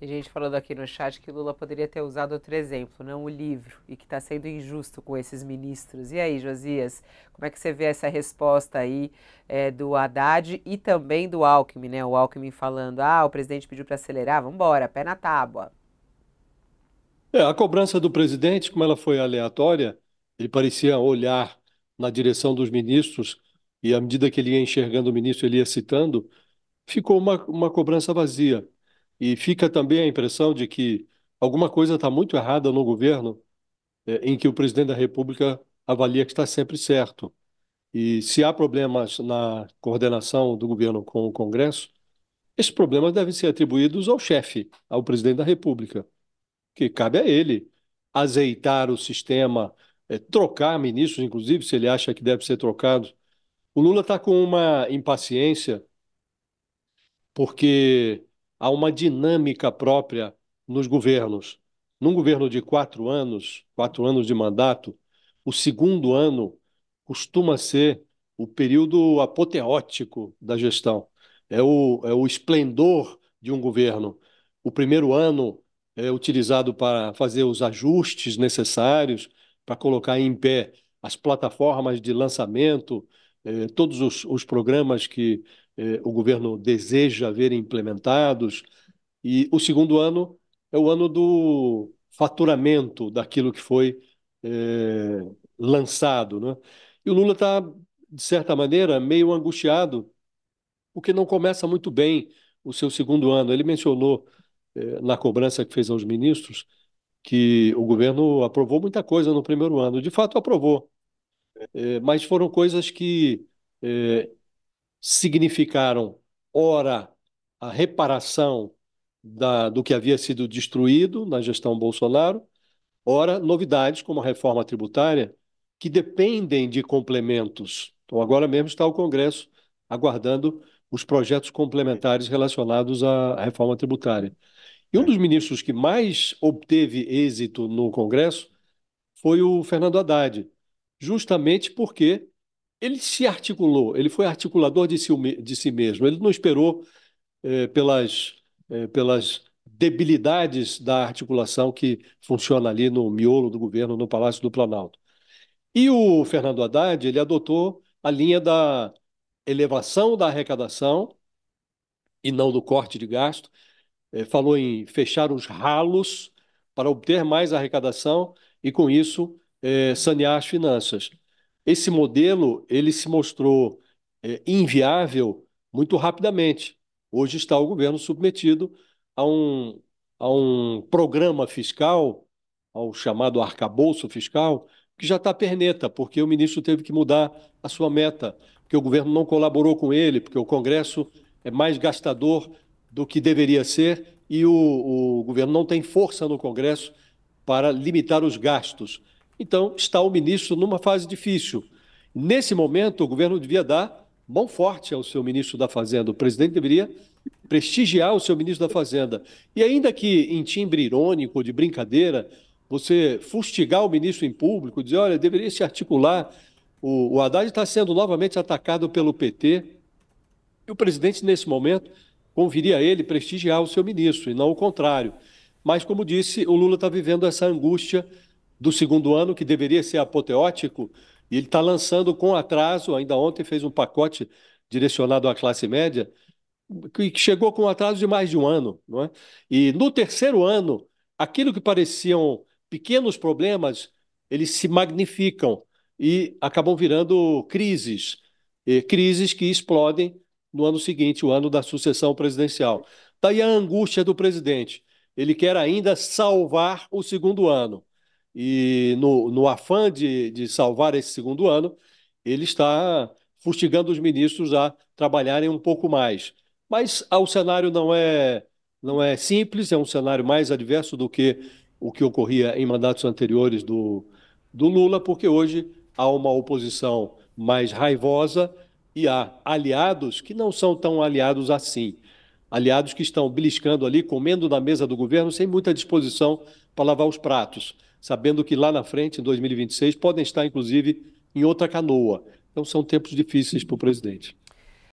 Tem gente falando aqui no chat que Lula poderia ter usado outro exemplo, não o livro, e que está sendo injusto com esses ministros. E aí, Josias, como é que você vê essa resposta aí é, do Haddad e também do Alckmin, né? O Alckmin falando, ah, o presidente pediu para acelerar, vamos embora, pé na tábua. É, a cobrança do presidente, como ela foi aleatória, ele parecia olhar na direção dos ministros e à medida que ele ia enxergando o ministro, ele ia citando, ficou uma, uma cobrança vazia. E fica também a impressão de que alguma coisa está muito errada no governo é, em que o presidente da República avalia que está sempre certo. E se há problemas na coordenação do governo com o Congresso, esses problemas devem ser atribuídos ao chefe, ao presidente da República, que cabe a ele azeitar o sistema, é, trocar ministros, inclusive, se ele acha que deve ser trocado. O Lula está com uma impaciência, porque há uma dinâmica própria nos governos. Num governo de quatro anos, quatro anos de mandato, o segundo ano costuma ser o período apoteótico da gestão. É o, é o esplendor de um governo. O primeiro ano é utilizado para fazer os ajustes necessários, para colocar em pé as plataformas de lançamento, eh, todos os, os programas que eh, o governo deseja ver implementados. E o segundo ano é o ano do faturamento daquilo que foi eh, lançado. Né? E o Lula está, de certa maneira, meio angustiado, porque não começa muito bem o seu segundo ano. Ele mencionou, eh, na cobrança que fez aos ministros, que o governo aprovou muita coisa no primeiro ano. De fato, aprovou. mas foram coisas que significaram, ora, a reparação da, do que havia sido destruído na gestão Bolsonaro, ora, novidades como a reforma tributária, que dependem de complementos. Então, agora mesmo está o Congresso aguardando os projetos complementares relacionados à reforma tributária. E um dos ministros que mais obteve êxito no Congresso foi o Fernando Haddad, justamente porque ele se articulou, ele foi articulador de si, de si mesmo, ele não esperou é, pelas, é, pelas debilidades da articulação que funciona ali no miolo do governo, no Palácio do Planalto. E o Fernando Haddad, ele adotou a linha da elevação da arrecadação e não do corte de gasto, é, falou em fechar os ralos para obter mais arrecadação e, com isso, sanear as finanças. Esse modelo ele se mostrou é, inviável muito rapidamente. Hoje está o governo submetido a um, a um programa fiscal, ao chamado arcabouço fiscal, que já está perneta, porque o ministro teve que mudar a sua meta, porque o governo não colaborou com ele, porque o Congresso é mais gastador do que deveria ser e o, o governo não tem força no Congresso para limitar os gastos. Então, está o ministro numa fase difícil. Nesse momento, o governo devia dar mão forte ao seu ministro da Fazenda. O presidente deveria prestigiar o seu ministro da Fazenda. E ainda que em timbre irônico, de brincadeira, você fustigar o ministro em público, dizer, olha, deveria se articular. O, o Haddad está sendo novamente atacado pelo PT. E o presidente, nesse momento, conviria a ele prestigiar o seu ministro, e não o contrário. Mas, como disse, o Lula está vivendo essa angústia do segundo ano, que deveria ser apoteótico, e ele está lançando com atraso. Ainda ontem fez um pacote direcionado à classe média, que chegou com atraso de mais de um ano. Não é? E no terceiro ano, aquilo que pareciam pequenos problemas, eles se magnificam e acabam virando crises, e crises que explodem no ano seguinte, o ano da sucessão presidencial. Daí tá a angústia do presidente. Ele quer ainda salvar o segundo ano e no, no afã de, de salvar esse segundo ano, ele está fustigando os ministros a trabalharem um pouco mais. Mas ah, o cenário não é, não é simples, é um cenário mais adverso do que o que ocorria em mandatos anteriores do, do Lula, porque hoje há uma oposição mais raivosa e há aliados que não são tão aliados assim. Aliados que estão beliscando ali, comendo na mesa do governo, sem muita disposição para lavar os pratos sabendo que lá na frente, em 2026, podem estar, inclusive, em outra canoa. Então, são tempos difíceis para o presidente.